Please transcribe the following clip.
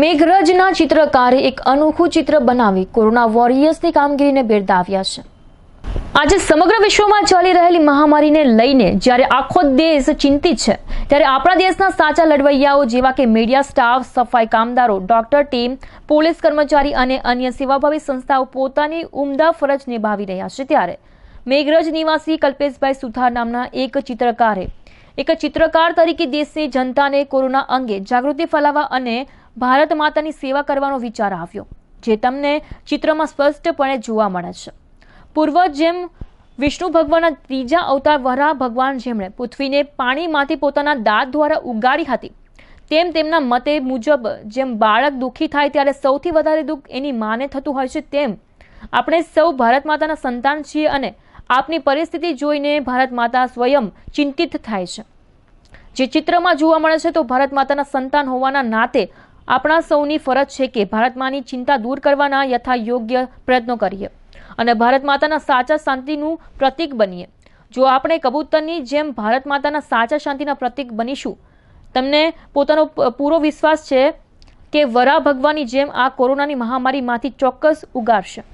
મેઘરજના ચિત્રકારે એક અનોખું ચિત્ર બનાવી કોરોના વોરિયર્સની કામગીરીને બિરદાવ્યા છે આજે સમગ્ર વિશ્વમાં ચાલી રહેલી મહામારીને લઈને જ્યારે આખો દેશ ચિંતિત છે ત્યારે આપણા દેશના સાચા લડવૈયાઓ જેવા કે મીડિયા સ્ટાફ સફાઈ કામદારો ડોક્ટર ટીમ પોલીસ કર્મચારી અને અન્ય સેવાભાવી સંસ્થાઓ પોતાની ઉમદા ફરજ નિભાવી રહ્યા છે ત્યારે મેઘરજ નિવાસી કલ્પેશભાઈ સુથાર નામના એક ચિત્રકારે એક ચિત્રકાર તરીકે દેશની જનતાને કોરોના અંગે જાગૃતિ ફેલાવવા અને ભારત માતાની સેવા કરવાનો વિચાર આવ્યો જે તમને ચિત્રમાં સ્પષ્ટપણે જોવા મળે છે પૂર્વ જેમ વિષ્ણુ ભગવાનના ત્રીજા અવતાર વરાહ ભગવાન જેમણે પૃથ્વીને પાણીમાંથી પોતાના દાંત દ્વારા ઉગાડી હતી તેમ તેમના મતે મુજબ જેમ બાળક દુઃખી થાય ત્યારે સૌથી વધારે દુઃખ એની માને થતું હોય છે તેમ આપણે સૌ ભારત માતાના સંતાન છીએ અને આપની પરિસ્થિતિ જોઈને ભારત માતા સ્વયં ચિંતિત થાય છે જે ચિત્રમાં જોવા મળે છે તો ભારત માતાના સંતાન હોવાના નાતે આપણા સૌની ફરજ છે કે ભારતમાંની ચિંતા દૂર કરવાના યથા યોગ્ય પ્રયત્નો કરીએ અને ભારત માતાના સાચા શાંતિનું પ્રતિક બનીએ જો આપણે કબૂતરની જેમ ભારત માતાના સાચા શાંતિના પ્રતિક બનીશું તમને પોતાનો પૂરો વિશ્વાસ છે કે વરા ભગવાનની જેમ આ કોરોનાની મહામારીમાંથી ચોક્કસ ઉગારશે